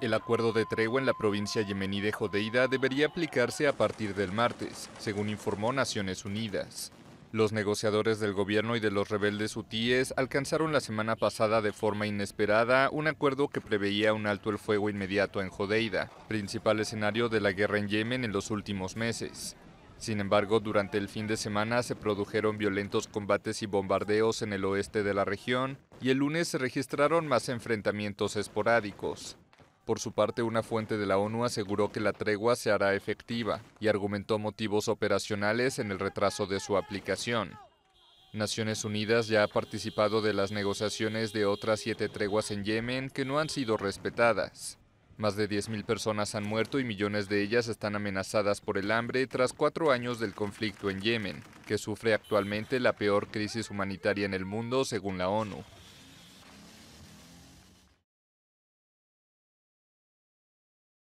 El acuerdo de tregua en la provincia yemení de Jodeida debería aplicarse a partir del martes, según informó Naciones Unidas. Los negociadores del gobierno y de los rebeldes hutíes alcanzaron la semana pasada de forma inesperada un acuerdo que preveía un alto el fuego inmediato en Jodeida, principal escenario de la guerra en Yemen en los últimos meses. Sin embargo, durante el fin de semana se produjeron violentos combates y bombardeos en el oeste de la región y el lunes se registraron más enfrentamientos esporádicos. Por su parte, una fuente de la ONU aseguró que la tregua se hará efectiva y argumentó motivos operacionales en el retraso de su aplicación. Naciones Unidas ya ha participado de las negociaciones de otras siete treguas en Yemen que no han sido respetadas. Más de 10.000 personas han muerto y millones de ellas están amenazadas por el hambre tras cuatro años del conflicto en Yemen, que sufre actualmente la peor crisis humanitaria en el mundo según la ONU.